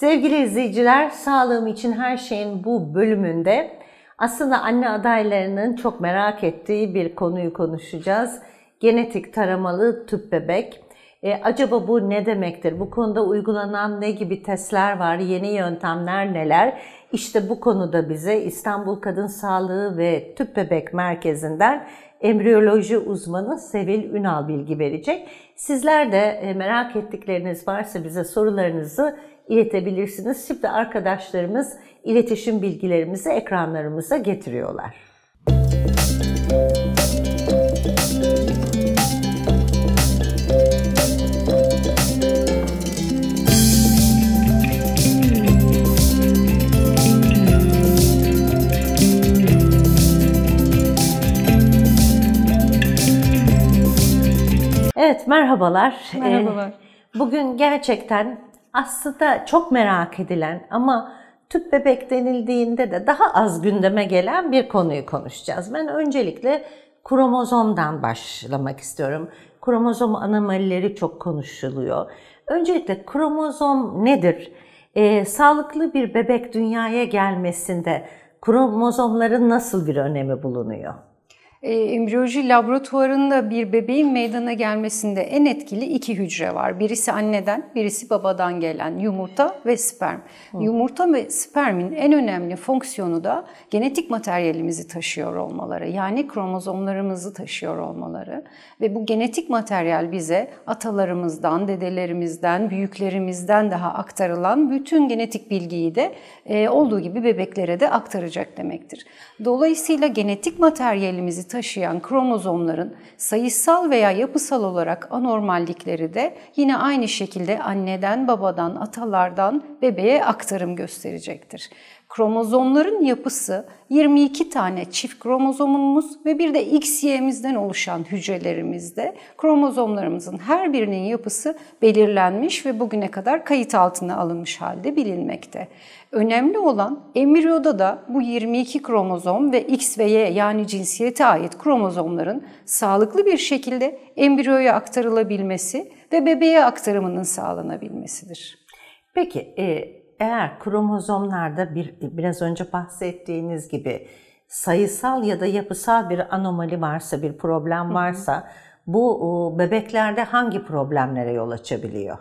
Sevgili izleyiciler, sağlığım için her şeyin bu bölümünde aslında anne adaylarının çok merak ettiği bir konuyu konuşacağız. Genetik taramalı tüp bebek. E, acaba bu ne demektir? Bu konuda uygulanan ne gibi testler var? Yeni yöntemler neler? İşte bu konuda bize İstanbul Kadın Sağlığı ve Tüp Bebek Merkezi'nden embriyoloji uzmanı Sevil Ünal bilgi verecek. Sizler de e, merak ettikleriniz varsa bize sorularınızı iletebilirsiniz. Şimdi arkadaşlarımız iletişim bilgilerimizi ekranlarımıza getiriyorlar. Müzik Evet merhabalar. Ee, merhabalar. bugün gerçekten aslında çok merak edilen ama tüp bebek denildiğinde de daha az gündeme gelen bir konuyu konuşacağız. Ben öncelikle kromozomdan başlamak istiyorum. Kromozom anomalileri çok konuşuluyor. Öncelikle kromozom nedir? Ee, sağlıklı bir bebek dünyaya gelmesinde kromozomların nasıl bir önemi bulunuyor? e, embriyoloji laboratuvarında bir bebeğin meydana gelmesinde en etkili iki hücre var. Birisi anneden, birisi babadan gelen yumurta ve sperm. Hı. Yumurta ve spermin en önemli fonksiyonu da genetik materyalimizi taşıyor olmaları. Yani kromozomlarımızı taşıyor olmaları. Ve bu genetik materyal bize atalarımızdan, dedelerimizden, büyüklerimizden daha aktarılan bütün genetik bilgiyi de e, olduğu gibi bebeklere de aktaracak demektir. Dolayısıyla genetik materyalimizi taşıyan kromozomların sayısal veya yapısal olarak anormallikleri de yine aynı şekilde anneden, babadan, atalardan bebeğe aktarım gösterecektir. Kromozomların yapısı 22 tane çift kromozomumuz ve bir de XY'mizden oluşan hücrelerimizde kromozomlarımızın her birinin yapısı belirlenmiş ve bugüne kadar kayıt altına alınmış halde bilinmekte. Önemli olan embriyoda da bu 22 kromozom ve X ve Y yani cinsiyete ait kromozomların sağlıklı bir şekilde embriyoya aktarılabilmesi ve bebeğe aktarımının sağlanabilmesidir. Peki, e eğer kromozomlarda bir, biraz önce bahsettiğiniz gibi sayısal ya da yapısal bir anomali varsa, bir problem varsa bu bebeklerde hangi problemlere yol açabiliyor?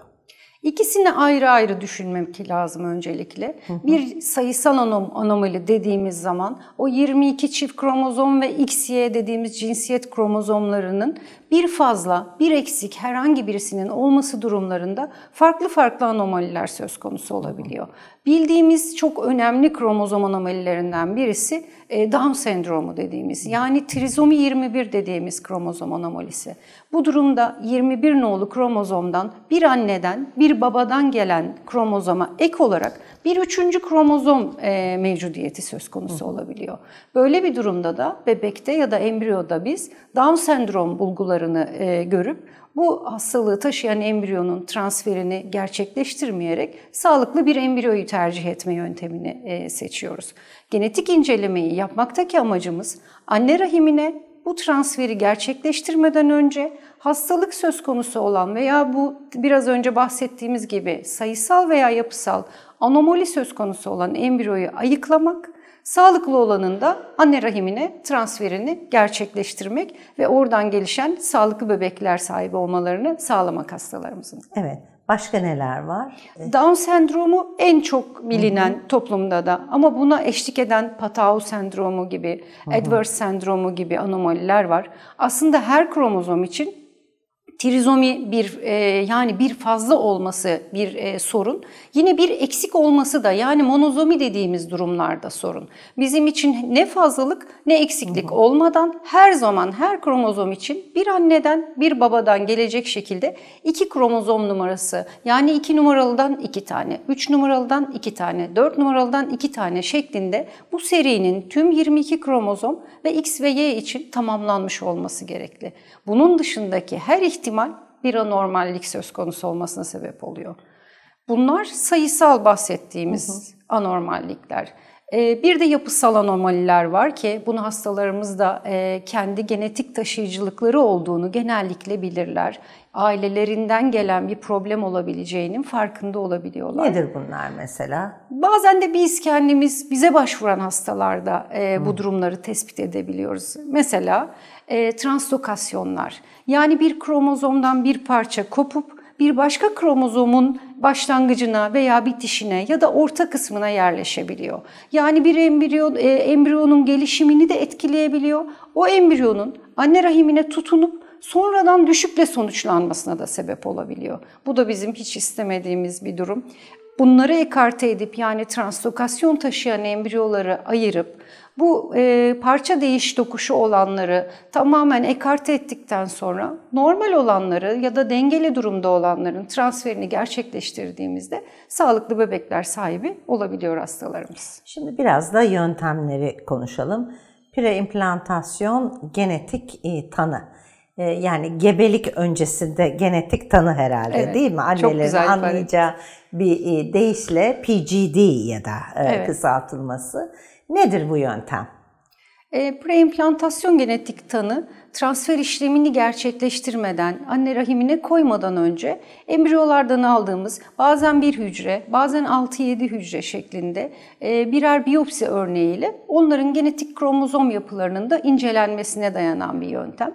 İkisini ayrı ayrı düşünmek lazım öncelikle. Bir sayısal anom anomali dediğimiz zaman o 22 çift kromozom ve XY dediğimiz cinsiyet kromozomlarının bir fazla, bir eksik herhangi birisinin olması durumlarında farklı farklı anomaliler söz konusu olabiliyor. Bildiğimiz çok önemli kromozom anomalilerinden birisi e, Down sendromu dediğimiz yani trizomi 21 dediğimiz kromozom anomalisi. Bu durumda 21 nolu kromozomdan bir anneden bir babadan gelen kromozoma ek olarak bir üçüncü kromozom e, mevcudiyeti söz konusu olabiliyor. Böyle bir durumda da bebekte ya da embriyoda biz Down sendrom bulgularını e, görüp bu hastalığı taşıyan embriyonun transferini gerçekleştirmeyerek sağlıklı bir embriyoyu tercih etme yöntemini e, seçiyoruz. Genetik incelemeyi yapmaktaki amacımız anne rahimine bu transferi gerçekleştirmeden önce hastalık söz konusu olan veya bu biraz önce bahsettiğimiz gibi sayısal veya yapısal anomali söz konusu olan embriyoyu ayıklamak, sağlıklı olanın da anne rahimine transferini gerçekleştirmek ve oradan gelişen sağlıklı bebekler sahibi olmalarını sağlamak hastalarımızın. Evet. Başka neler var? Down sendromu en çok bilinen Hı-hı. toplumda da ama buna eşlik eden Patau sendromu gibi, Edwards sendromu gibi anomaliler var. Aslında her kromozom için trizomi bir e, yani bir fazla olması bir e, sorun. Yine bir eksik olması da yani monozomi dediğimiz durumlarda sorun. Bizim için ne fazlalık ne eksiklik olmadan her zaman her kromozom için bir anneden bir babadan gelecek şekilde iki kromozom numarası yani iki numaralıdan iki tane, üç numaralıdan iki tane, dört numaralıdan iki tane şeklinde bu serinin tüm 22 kromozom ve X ve Y için tamamlanmış olması gerekli. Bunun dışındaki her ihtimal ihtimal bir anormallik söz konusu olmasına sebep oluyor. Bunlar sayısal bahsettiğimiz hı hı. anormallikler. Ee, bir de yapısal anomaliler var ki bunu hastalarımızda e, kendi genetik taşıyıcılıkları olduğunu genellikle bilirler. Ailelerinden gelen bir problem olabileceğinin farkında olabiliyorlar. Nedir bunlar mesela? Bazen de biz kendimiz bize başvuran hastalarda e, bu durumları tespit edebiliyoruz. Mesela e, translokasyonlar yani bir kromozomdan bir parça kopup bir başka kromozomun başlangıcına veya bitişine ya da orta kısmına yerleşebiliyor. Yani bir embriyo, e, embriyonun gelişimini de etkileyebiliyor. O embriyonun anne rahimine tutunup sonradan düşükle sonuçlanmasına da sebep olabiliyor. Bu da bizim hiç istemediğimiz bir durum bunları ekarte edip yani translokasyon taşıyan embriyoları ayırıp bu e, parça değiş dokuşu olanları tamamen ekarte ettikten sonra normal olanları ya da dengeli durumda olanların transferini gerçekleştirdiğimizde sağlıklı bebekler sahibi olabiliyor hastalarımız. Şimdi biraz da yöntemleri konuşalım. Preimplantasyon genetik e, tanı. Ee, yani gebelik öncesinde genetik tanı herhalde evet. değil mi? Annelerin anlayacağı bir e, deyişle PGD ya da e, evet. kısaltılması. Nedir bu yöntem? E, preimplantasyon genetik tanı transfer işlemini gerçekleştirmeden, anne rahimine koymadan önce embriyolardan aldığımız bazen bir hücre, bazen 6-7 hücre şeklinde e, birer biyopsi örneğiyle onların genetik kromozom yapılarının da incelenmesine dayanan bir yöntem.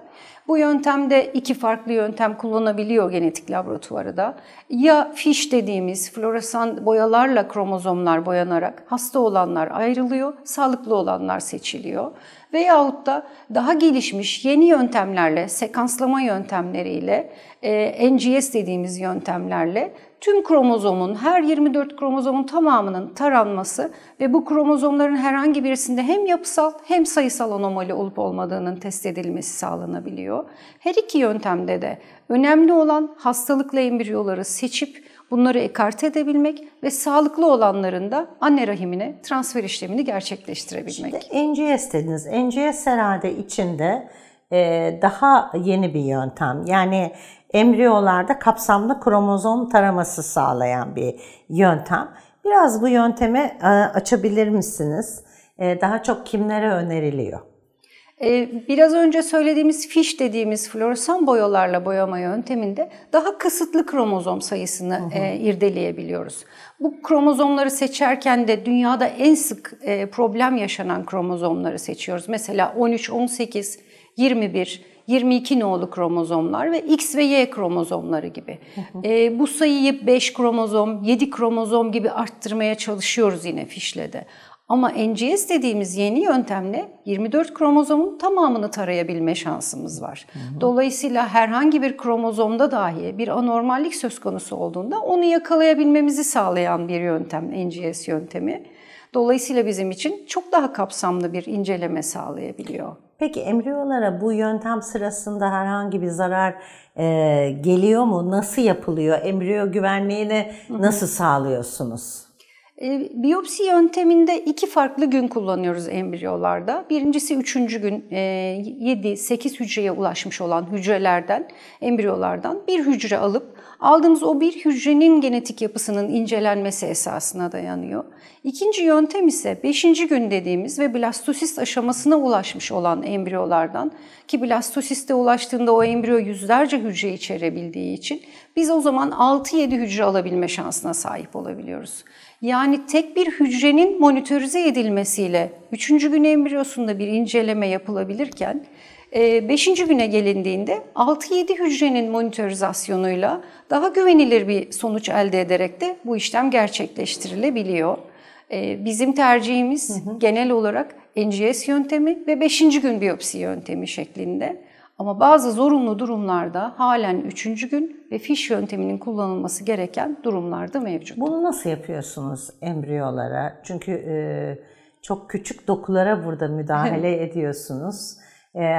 Bu yöntemde iki farklı yöntem kullanabiliyor genetik laboratuvarda. Ya fiş dediğimiz floresan boyalarla kromozomlar boyanarak hasta olanlar ayrılıyor, sağlıklı olanlar seçiliyor veyahut da daha gelişmiş yeni yöntemlerle, sekanslama yöntemleriyle, e, NGS dediğimiz yöntemlerle tüm kromozomun, her 24 kromozomun tamamının taranması ve bu kromozomların herhangi birisinde hem yapısal hem sayısal anomali olup olmadığının test edilmesi sağlanabiliyor. Her iki yöntemde de önemli olan hastalıklı embriyoları seçip bunları ekarte edebilmek ve sağlıklı olanların da anne rahimine transfer işlemini gerçekleştirebilmek. Şimdi NGS dediniz. NGS herhalde içinde e, daha yeni bir yöntem. Yani embriyolarda kapsamlı kromozom taraması sağlayan bir yöntem. Biraz bu yöntemi e, açabilir misiniz? E, daha çok kimlere öneriliyor? Ee, biraz önce söylediğimiz fiş dediğimiz floresan boyalarla boyama yönteminde daha kısıtlı kromozom sayısını hı hı. E, irdeleyebiliyoruz. Bu kromozomları seçerken de dünyada en sık e, problem yaşanan kromozomları seçiyoruz. Mesela 13, 18, 21, 22 nolu kromozomlar ve X ve Y kromozomları gibi. Hı hı. E, bu sayıyı 5 kromozom, 7 kromozom gibi arttırmaya çalışıyoruz yine fişle de. Ama NGS dediğimiz yeni yöntemle 24 kromozomun tamamını tarayabilme şansımız var. Dolayısıyla herhangi bir kromozomda dahi bir anormallik söz konusu olduğunda onu yakalayabilmemizi sağlayan bir yöntem NGS yöntemi. Dolayısıyla bizim için çok daha kapsamlı bir inceleme sağlayabiliyor. Peki embriyolara bu yöntem sırasında herhangi bir zarar e, geliyor mu? Nasıl yapılıyor? Embriyo güvenliğini nasıl sağlıyorsunuz? Ee, biyopsi yönteminde iki farklı gün kullanıyoruz embriyolarda. Birincisi üçüncü gün e, 7-8 hücreye ulaşmış olan hücrelerden, embriyolardan bir hücre alıp aldığımız o bir hücrenin genetik yapısının incelenmesi esasına dayanıyor. İkinci yöntem ise 5. gün dediğimiz ve blastosist aşamasına ulaşmış olan embriyolardan ki blastosiste ulaştığında o embriyo yüzlerce hücre içerebildiği için biz o zaman 6-7 hücre alabilme şansına sahip olabiliyoruz. Yani tek bir hücrenin monitörize edilmesiyle 3. gün embriyosunda bir inceleme yapılabilirken 5. E, güne gelindiğinde 6-7 hücrenin monitorizasyonuyla daha güvenilir bir sonuç elde ederek de bu işlem gerçekleştirilebiliyor. E, bizim tercihimiz hı hı. genel olarak NGS yöntemi ve 5. gün biyopsi yöntemi şeklinde. Ama bazı zorunlu durumlarda halen üçüncü gün ve fiş yönteminin kullanılması gereken durumlarda mevcut. Bunu nasıl yapıyorsunuz embriyolara? Çünkü e, çok küçük dokulara burada müdahale ediyorsunuz. E,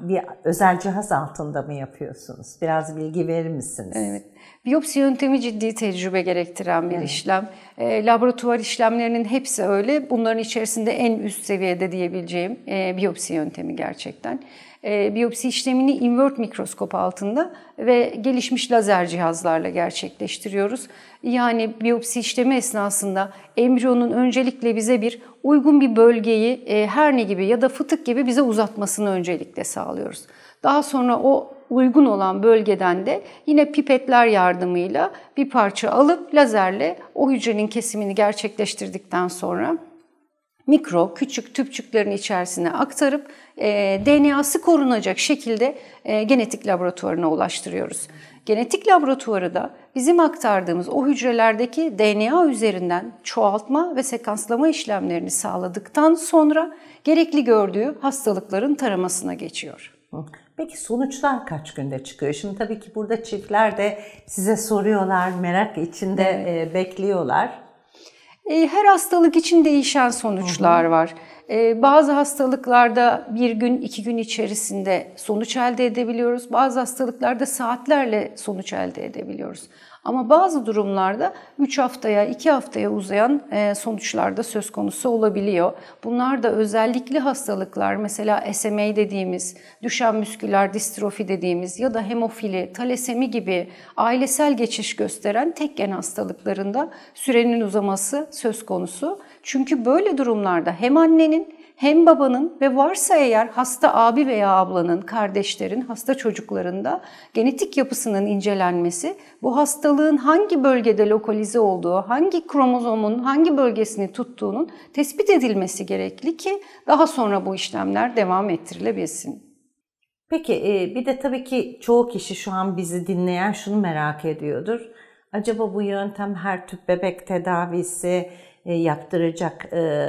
bir özel cihaz altında mı yapıyorsunuz? Biraz bilgi verir misiniz? Evet. Biyopsi yöntemi ciddi tecrübe gerektiren bir evet. işlem. E, laboratuvar işlemlerinin hepsi öyle. Bunların içerisinde en üst seviyede diyebileceğim e, biyopsi yöntemi gerçekten. E, biyopsi işlemini invert mikroskop altında ve gelişmiş lazer cihazlarla gerçekleştiriyoruz. Yani biyopsi işlemi esnasında embriyonun öncelikle bize bir uygun bir bölgeyi e, herne gibi ya da fıtık gibi bize uzatmasını öncelikle sağlıyoruz. Daha sonra o uygun olan bölgeden de yine pipetler yardımıyla bir parça alıp lazerle o hücrenin kesimini gerçekleştirdikten sonra mikro küçük tüpçüklerin içerisine aktarıp e, DNA'sı korunacak şekilde e, genetik laboratuvarına ulaştırıyoruz. Genetik laboratuvarı da bizim aktardığımız o hücrelerdeki DNA üzerinden çoğaltma ve sekanslama işlemlerini sağladıktan sonra gerekli gördüğü hastalıkların taramasına geçiyor. Peki sonuçlar kaç günde çıkıyor? Şimdi tabii ki burada çiftler de size soruyorlar, merak içinde evet. E, bekliyorlar. E, her hastalık için değişen sonuçlar var. E, bazı hastalıklarda bir gün, iki gün içerisinde sonuç elde edebiliyoruz. Bazı hastalıklarda saatlerle sonuç elde edebiliyoruz. Ama bazı durumlarda 3 haftaya, 2 haftaya uzayan e, sonuçlar da söz konusu olabiliyor. Bunlar da özellikle hastalıklar, mesela SMA dediğimiz, düşen müsküler distrofi dediğimiz ya da hemofili, talasemi gibi ailesel geçiş gösteren tek gen hastalıklarında sürenin uzaması söz konusu. Çünkü böyle durumlarda hem annenin hem babanın ve varsa eğer hasta abi veya ablanın, kardeşlerin, hasta çocuklarında genetik yapısının incelenmesi, bu hastalığın hangi bölgede lokalize olduğu, hangi kromozomun hangi bölgesini tuttuğunun tespit edilmesi gerekli ki daha sonra bu işlemler devam ettirilebilsin. Peki e, bir de tabii ki çoğu kişi şu an bizi dinleyen şunu merak ediyordur. Acaba bu yöntem her tüp bebek tedavisi e, yaptıracak e,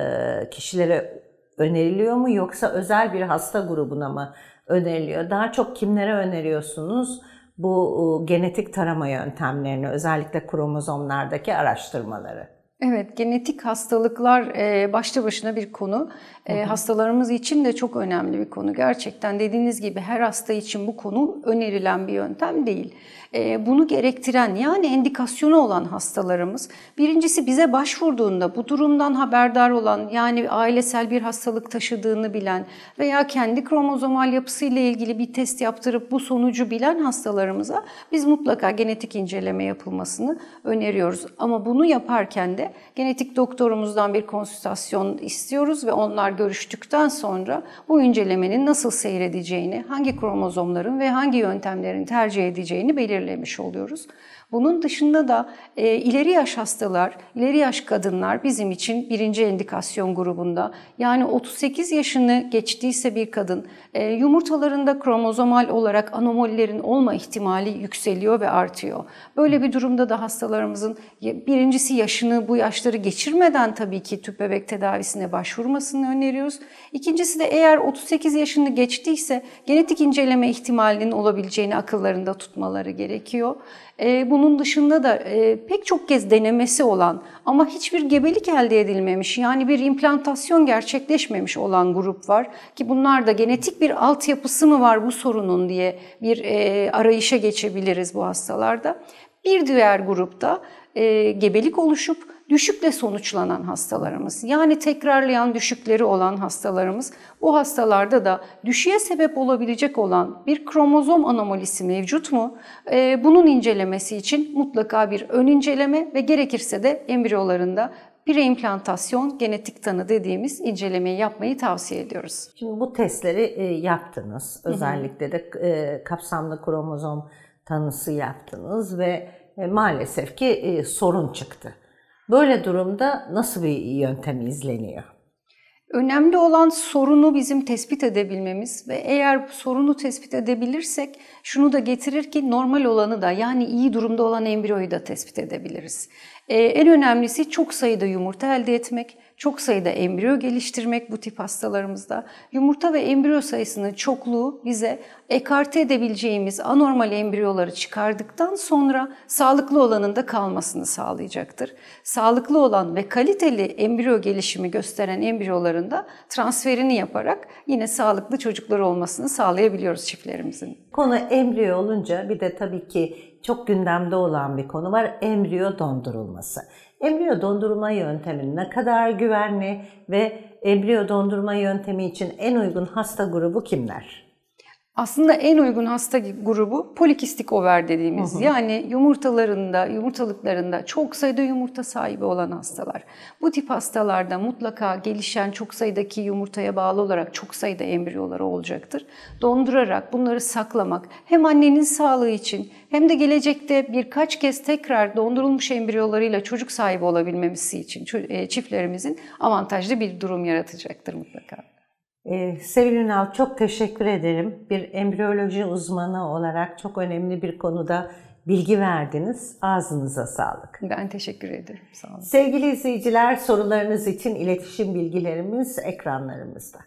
kişilere öneriliyor mu yoksa özel bir hasta grubuna mı öneriliyor? Daha çok kimlere öneriyorsunuz? Bu e, genetik tarama yöntemlerini özellikle kromozomlardaki araştırmaları. Evet, genetik hastalıklar e, başlı başına bir konu. E, hı hı. Hastalarımız için de çok önemli bir konu. Gerçekten dediğiniz gibi her hasta için bu konu önerilen bir yöntem değil. Ee, bunu gerektiren yani endikasyonu olan hastalarımız birincisi bize başvurduğunda bu durumdan haberdar olan yani ailesel bir hastalık taşıdığını bilen veya kendi kromozomal yapısıyla ilgili bir test yaptırıp bu sonucu bilen hastalarımıza biz mutlaka genetik inceleme yapılmasını öneriyoruz. Ama bunu yaparken de genetik doktorumuzdan bir konsültasyon istiyoruz ve onlar görüştükten sonra bu incelemenin nasıl seyredeceğini, hangi kromozomların ve hangi yöntemlerin tercih edeceğini belirliyoruz belirlemiş oluyoruz. Bunun dışında da e, ileri yaş hastalar, ileri yaş kadınlar bizim için birinci indikasyon grubunda. Yani 38 yaşını geçtiyse bir kadın e, yumurtalarında kromozomal olarak anomallerin olma ihtimali yükseliyor ve artıyor. Böyle bir durumda da hastalarımızın birincisi yaşını bu yaşları geçirmeden tabii ki tüp bebek tedavisine başvurmasını öneriyoruz. İkincisi de eğer 38 yaşını geçtiyse genetik inceleme ihtimalinin olabileceğini akıllarında tutmaları gerekiyor. E, bunu bunun dışında da e, pek çok kez denemesi olan ama hiçbir gebelik elde edilmemiş yani bir implantasyon gerçekleşmemiş olan grup var ki bunlar da genetik bir altyapısı mı var bu sorunun diye bir e, arayışa geçebiliriz bu hastalarda. Bir diğer grupta e, gebelik oluşup düşükle sonuçlanan hastalarımız yani tekrarlayan düşükleri olan hastalarımız bu hastalarda da düşüğe sebep olabilecek olan bir kromozom anomalisi mevcut mu? Ee, bunun incelemesi için mutlaka bir ön inceleme ve gerekirse de embriyolarında bir implantasyon genetik tanı dediğimiz incelemeyi yapmayı tavsiye ediyoruz. Şimdi bu testleri e, yaptınız. Özellikle de e, kapsamlı kromozom tanısı yaptınız ve e, maalesef ki sorun çıktı. Böyle durumda nasıl bir yöntem izleniyor? Önemli olan sorunu bizim tespit edebilmemiz ve eğer sorunu tespit edebilirsek şunu da getirir ki normal olanı da yani iyi durumda olan embriyoyu da tespit edebiliriz. Ee, en önemlisi çok sayıda yumurta elde etmek çok sayıda embriyo geliştirmek bu tip hastalarımızda. Yumurta ve embriyo sayısının çokluğu bize ekarte edebileceğimiz anormal embriyoları çıkardıktan sonra sağlıklı olanın da kalmasını sağlayacaktır. Sağlıklı olan ve kaliteli embriyo gelişimi gösteren embriyoların da transferini yaparak yine sağlıklı çocuklar olmasını sağlayabiliyoruz çiftlerimizin. Konu embriyo olunca bir de tabii ki çok gündemde olan bir konu var embriyo dondurulması. Embriyo dondurma yöntemi ne kadar güvenli ve embriyo dondurma yöntemi için en uygun hasta grubu kimler? Aslında en uygun hasta grubu polikistik over dediğimiz. Hı hı. Yani yumurtalarında, yumurtalıklarında çok sayıda yumurta sahibi olan hastalar. Bu tip hastalarda mutlaka gelişen çok sayıdaki yumurtaya bağlı olarak çok sayıda embriyolar olacaktır. Dondurarak bunları saklamak hem annenin sağlığı için hem de gelecekte birkaç kez tekrar dondurulmuş embriyolarıyla çocuk sahibi olabilmemiz için e, çiftlerimizin avantajlı bir durum yaratacaktır mutlaka. Ee, Sevil Ünal çok teşekkür ederim. Bir embriyoloji uzmanı olarak çok önemli bir konuda bilgi verdiniz. Ağzınıza sağlık. Ben teşekkür ederim. Sağ olun. Sevgili izleyiciler sorularınız için iletişim bilgilerimiz ekranlarımızda.